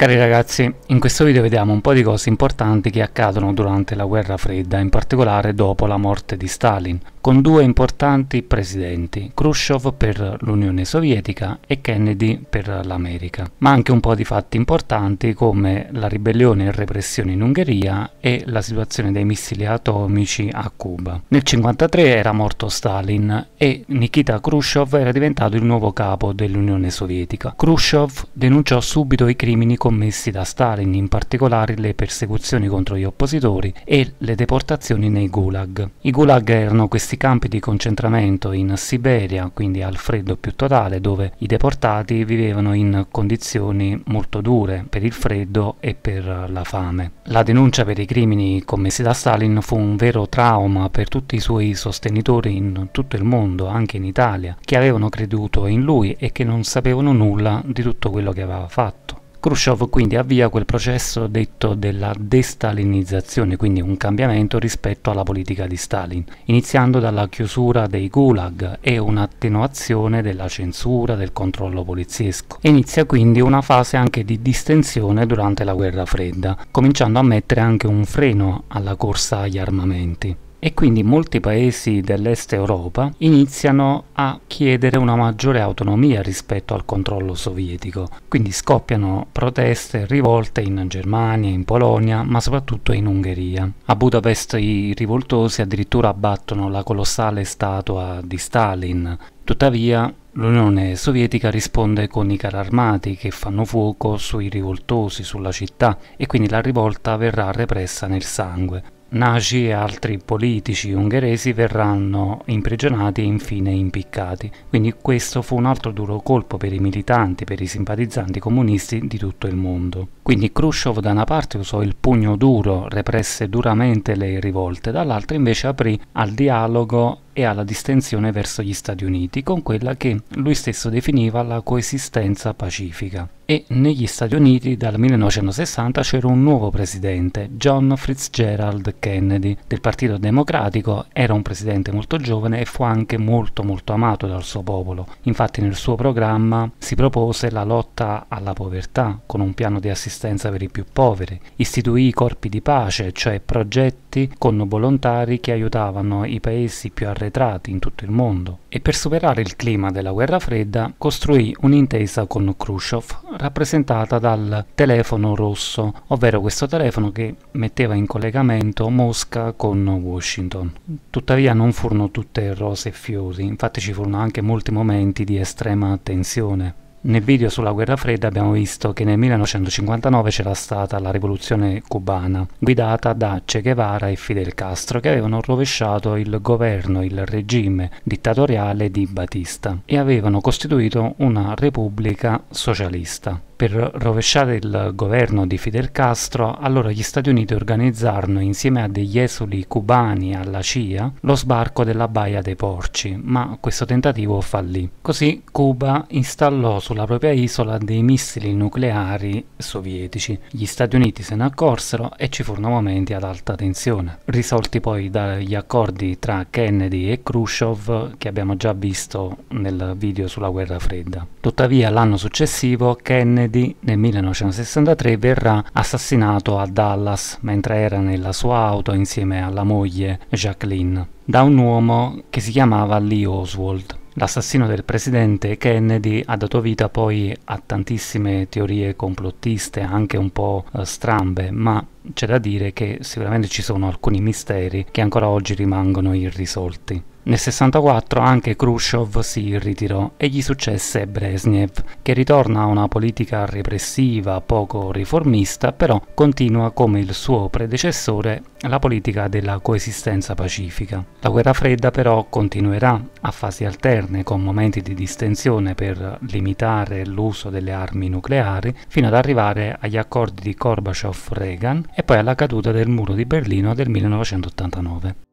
Cari ragazzi, in questo video vediamo un po' di cose importanti che accadono durante la guerra fredda, in particolare dopo la morte di Stalin, con due importanti presidenti, Khrushchev per l'Unione Sovietica e Kennedy per l'America, ma anche un po' di fatti importanti come la ribellione e repressione in Ungheria e la situazione dei missili atomici a Cuba. Nel 1953 era morto Stalin e Nikita Khrushchev era diventato il nuovo capo dell'Unione Sovietica. Khrushchev denunciò subito i crimini contro commessi da Stalin, in particolare le persecuzioni contro gli oppositori e le deportazioni nei gulag. I gulag erano questi campi di concentramento in Siberia, quindi al freddo più totale, dove i deportati vivevano in condizioni molto dure per il freddo e per la fame. La denuncia per i crimini commessi da Stalin fu un vero trauma per tutti i suoi sostenitori in tutto il mondo, anche in Italia, che avevano creduto in lui e che non sapevano nulla di tutto quello che aveva fatto. Khrushchev quindi avvia quel processo detto della destalinizzazione, quindi un cambiamento rispetto alla politica di Stalin, iniziando dalla chiusura dei gulag e un'attenuazione della censura, del controllo poliziesco. Inizia quindi una fase anche di distensione durante la guerra fredda, cominciando a mettere anche un freno alla corsa agli armamenti e quindi molti paesi dell'est Europa iniziano a chiedere una maggiore autonomia rispetto al controllo sovietico. Quindi scoppiano proteste e rivolte in Germania, in Polonia, ma soprattutto in Ungheria. A Budapest i rivoltosi addirittura abbattono la colossale statua di Stalin. Tuttavia, L'Unione Sovietica risponde con i carri armati che fanno fuoco sui rivoltosi, sulla città e quindi la rivolta verrà repressa nel sangue. Nagy e altri politici ungheresi verranno imprigionati e infine impiccati. Quindi questo fu un altro duro colpo per i militanti, per i simpatizzanti comunisti di tutto il mondo. Quindi Khrushchev da una parte usò il pugno duro, represse duramente le rivolte, dall'altra invece aprì al dialogo e alla distensione verso gli Stati Uniti, con quella che lui stesso definiva la coesistenza pacifica. E negli Stati Uniti dal 1960 c'era un nuovo presidente, John Fitzgerald Kennedy, del Partito Democratico, era un presidente molto giovane e fu anche molto molto amato dal suo popolo. Infatti nel suo programma si propose la lotta alla povertà con un piano di assistenza assistenza per i più poveri, istituì i corpi di pace, cioè progetti con volontari che aiutavano i paesi più arretrati in tutto il mondo e per superare il clima della guerra fredda costruì un'intesa con Khrushchev rappresentata dal telefono rosso, ovvero questo telefono che metteva in collegamento Mosca con Washington. Tuttavia non furono tutte rose e fiori, infatti ci furono anche molti momenti di estrema tensione. Nel video sulla guerra fredda abbiamo visto che nel 1959 c'era stata la rivoluzione cubana, guidata da Che Guevara e Fidel Castro, che avevano rovesciato il governo, il regime dittatoriale di Batista e avevano costituito una repubblica socialista. Per rovesciare il governo di Fidel Castro, allora gli Stati Uniti organizzarono insieme a degli esuli cubani alla CIA lo sbarco della Baia dei Porci, ma questo tentativo fallì. Così Cuba installò sulla propria isola dei missili nucleari sovietici. Gli Stati Uniti se ne accorsero e ci furono momenti ad alta tensione, risolti poi dagli accordi tra Kennedy e Khrushchev che abbiamo già visto nel video sulla guerra fredda. Tuttavia l'anno successivo Kennedy Kennedy nel 1963 verrà assassinato a Dallas mentre era nella sua auto insieme alla moglie Jacqueline da un uomo che si chiamava Lee Oswald. L'assassino del presidente Kennedy ha dato vita poi a tantissime teorie complottiste, anche un po' eh, strambe, ma c'è da dire che sicuramente ci sono alcuni misteri che ancora oggi rimangono irrisolti. Nel 64 anche Khrushchev si ritirò e gli successe Brezhnev, che ritorna a una politica repressiva poco riformista, però continua come il suo predecessore la politica della coesistenza pacifica. La guerra fredda però continuerà a fasi alterne con momenti di distensione per limitare l'uso delle armi nucleari fino ad arrivare agli accordi di Gorbachev-Reagan e poi alla caduta del muro di Berlino del 1989.